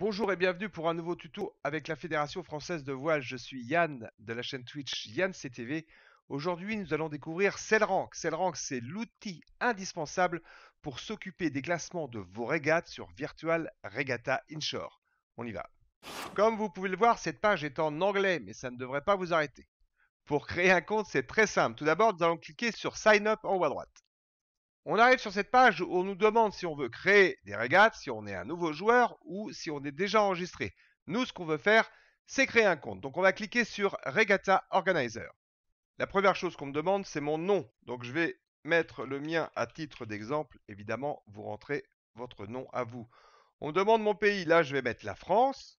Bonjour et bienvenue pour un nouveau tuto avec la Fédération Française de Voile. Je suis Yann de la chaîne Twitch YannCTV. Aujourd'hui, nous allons découvrir CellRank. CellRank, c'est l'outil indispensable pour s'occuper des classements de vos régates sur Virtual Regatta Inshore. On y va. Comme vous pouvez le voir, cette page est en anglais, mais ça ne devrait pas vous arrêter. Pour créer un compte, c'est très simple. Tout d'abord, nous allons cliquer sur Sign Up en haut à droite. On arrive sur cette page où on nous demande si on veut créer des régates, si on est un nouveau joueur ou si on est déjà enregistré. Nous, ce qu'on veut faire, c'est créer un compte. Donc on va cliquer sur Regatta Organizer. La première chose qu'on me demande, c'est mon nom. Donc je vais mettre le mien à titre d'exemple. Évidemment, vous rentrez votre nom à vous. On me demande mon pays. Là, je vais mettre la France.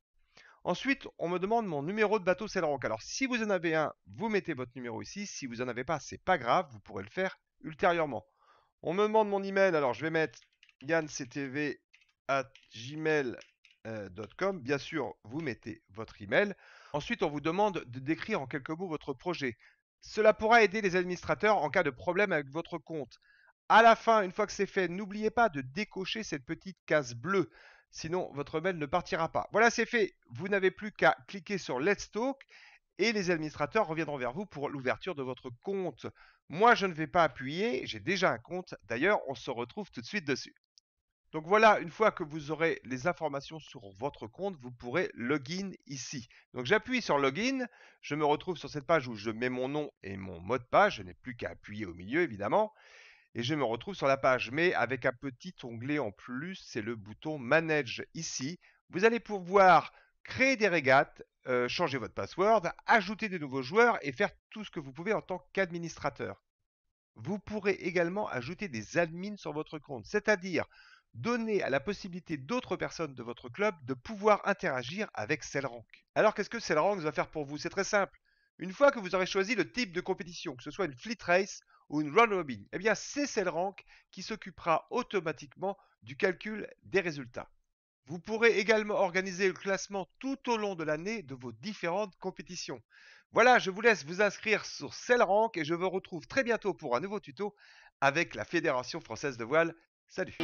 Ensuite, on me demande mon numéro de bateau Rock. Alors, si vous en avez un, vous mettez votre numéro ici. Si vous n'en avez pas, c'est pas grave, vous pourrez le faire ultérieurement. On me demande mon email, alors je vais mettre gmail.com. Euh, Bien sûr, vous mettez votre email. Ensuite, on vous demande de décrire en quelques mots votre projet. Cela pourra aider les administrateurs en cas de problème avec votre compte. À la fin, une fois que c'est fait, n'oubliez pas de décocher cette petite case bleue, sinon votre mail ne partira pas. Voilà, c'est fait. Vous n'avez plus qu'à cliquer sur Let's Talk et les administrateurs reviendront vers vous pour l'ouverture de votre compte. Moi, je ne vais pas appuyer, j'ai déjà un compte. D'ailleurs, on se retrouve tout de suite dessus. Donc voilà, une fois que vous aurez les informations sur votre compte, vous pourrez login ici. Donc j'appuie sur login, je me retrouve sur cette page où je mets mon nom et mon mot de passe, je n'ai plus qu'à appuyer au milieu évidemment, et je me retrouve sur la page, mais avec un petit onglet en plus, c'est le bouton manage ici. Vous allez pouvoir créer des régates, euh, changer votre password, ajouter des nouveaux joueurs et faire tout ce que vous pouvez en tant qu'administrateur. Vous pourrez également ajouter des admins sur votre compte, c'est-à-dire donner à la possibilité d'autres personnes de votre club de pouvoir interagir avec CellRank. Alors qu'est-ce que CellRank va faire pour vous C'est très simple. Une fois que vous aurez choisi le type de compétition, que ce soit une fleet race ou une run robin, eh bien c'est CellRank qui s'occupera automatiquement du calcul des résultats. Vous pourrez également organiser le classement tout au long de l'année de vos différentes compétitions. Voilà, je vous laisse vous inscrire sur CellRank et je vous retrouve très bientôt pour un nouveau tuto avec la Fédération Française de Voile. Salut